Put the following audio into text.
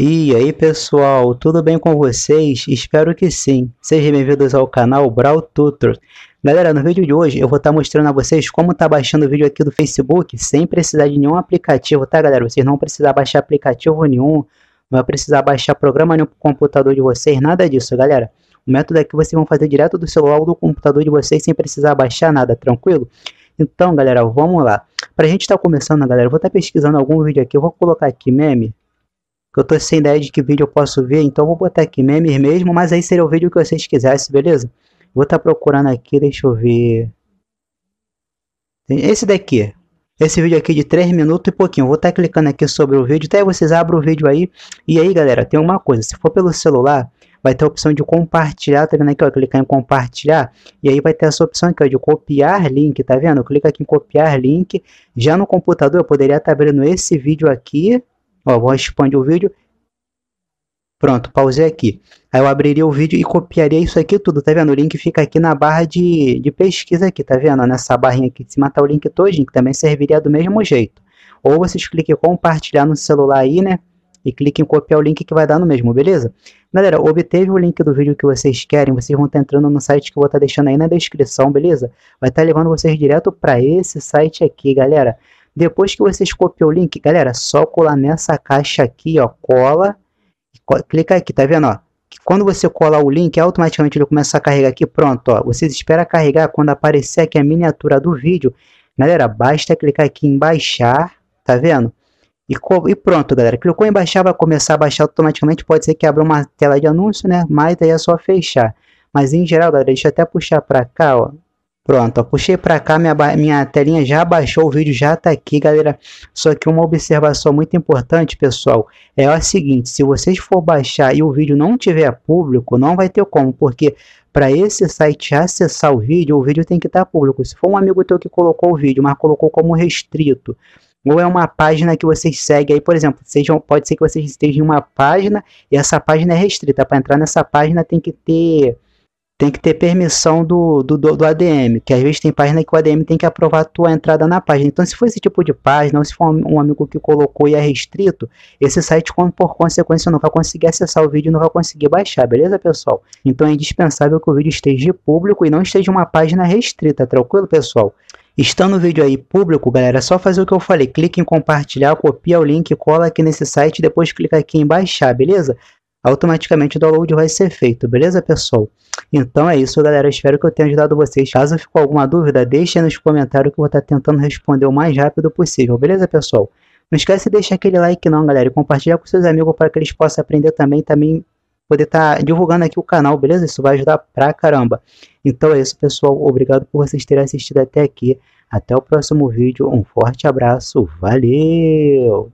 E aí pessoal, tudo bem com vocês? Espero que sim. Sejam bem-vindos ao canal Brawl Tutor. Galera, no vídeo de hoje eu vou estar tá mostrando a vocês como tá baixando o vídeo aqui do Facebook sem precisar de nenhum aplicativo, tá galera? Vocês não precisam baixar aplicativo nenhum, não vai precisar baixar programa nenhum para o computador de vocês, nada disso, galera. O método é que vocês vão fazer direto do celular ou do computador de vocês sem precisar baixar nada, tranquilo? Então, galera, vamos lá. Pra gente estar tá começando, galera, eu vou estar tá pesquisando algum vídeo aqui, eu vou colocar aqui meme, eu tô sem ideia de que vídeo eu posso ver, então vou botar aqui memes mesmo, mas aí seria o vídeo que vocês quisessem, beleza? Vou estar tá procurando aqui, deixa eu ver. Esse daqui. Esse vídeo aqui de 3 minutos e pouquinho. Vou estar tá clicando aqui sobre o vídeo, até vocês abrem o vídeo aí. E aí, galera, tem uma coisa. Se for pelo celular, vai ter a opção de compartilhar, tá vendo aqui, ó, clicar em compartilhar, e aí vai ter essa opção aqui, ó, de copiar link, tá vendo? Clica aqui em copiar link, já no computador eu poderia estar tá abrindo esse vídeo aqui, Ó, vou expandir o vídeo. Pronto, pausei aqui. Aí eu abriria o vídeo e copiaria isso aqui tudo, tá vendo? O link fica aqui na barra de, de pesquisa aqui, tá vendo? Nessa barrinha aqui de cima tá o link todinho, que também serviria do mesmo jeito. Ou vocês cliquem em compartilhar no celular aí, né? E cliquem em copiar o link que vai dar no mesmo, beleza? Galera, obteve o link do vídeo que vocês querem, vocês vão estar tá entrando no site que eu vou estar tá deixando aí na descrição, beleza? Vai estar tá levando vocês direto para esse site aqui, galera. Depois que vocês copiam o link, galera, só colar nessa caixa aqui, ó, cola, clica aqui, tá vendo, ó? Quando você colar o link, automaticamente ele começa a carregar aqui, pronto, ó. Vocês esperam carregar quando aparecer aqui a miniatura do vídeo. Galera, basta clicar aqui em baixar, tá vendo? E, e, pronto, galera. Clicou em baixar, vai começar a baixar automaticamente. Pode ser que abra uma tela de anúncio, né? Mas aí é só fechar. Mas em geral, galera, deixa eu até puxar para cá, ó. Pronto, ó, puxei para cá, minha, minha telinha já baixou, o vídeo já tá aqui, galera. Só que uma observação muito importante, pessoal, é a seguinte, se vocês for baixar e o vídeo não tiver público, não vai ter como, porque para esse site acessar o vídeo, o vídeo tem que estar tá público. Se for um amigo teu que colocou o vídeo, mas colocou como restrito, ou é uma página que vocês seguem aí, por exemplo, sejam, pode ser que vocês estejam em uma página e essa página é restrita. Para entrar nessa página tem que ter tem que ter permissão do, do, do, do ADM, que às vezes tem página que o ADM tem que aprovar a tua entrada na página. Então, se for esse tipo de página, ou se for um amigo que colocou e é restrito, esse site, por consequência, não vai conseguir acessar o vídeo, não vai conseguir baixar, beleza, pessoal? Então, é indispensável que o vídeo esteja público e não esteja uma página restrita, tranquilo, pessoal? Estando o vídeo aí público, galera, é só fazer o que eu falei. Clique em compartilhar, copia o link, cola aqui nesse site e depois clica aqui em baixar, beleza? automaticamente o download vai ser feito, beleza pessoal? Então é isso galera, espero que eu tenha ajudado vocês. Caso ficou alguma dúvida, deixe nos comentários que eu vou estar tentando responder o mais rápido possível, beleza pessoal? Não esquece de deixar aquele like não galera, e compartilhar com seus amigos para que eles possam aprender também, também poder estar tá divulgando aqui o canal, beleza? Isso vai ajudar pra caramba. Então é isso pessoal, obrigado por vocês terem assistido até aqui. Até o próximo vídeo, um forte abraço, valeu!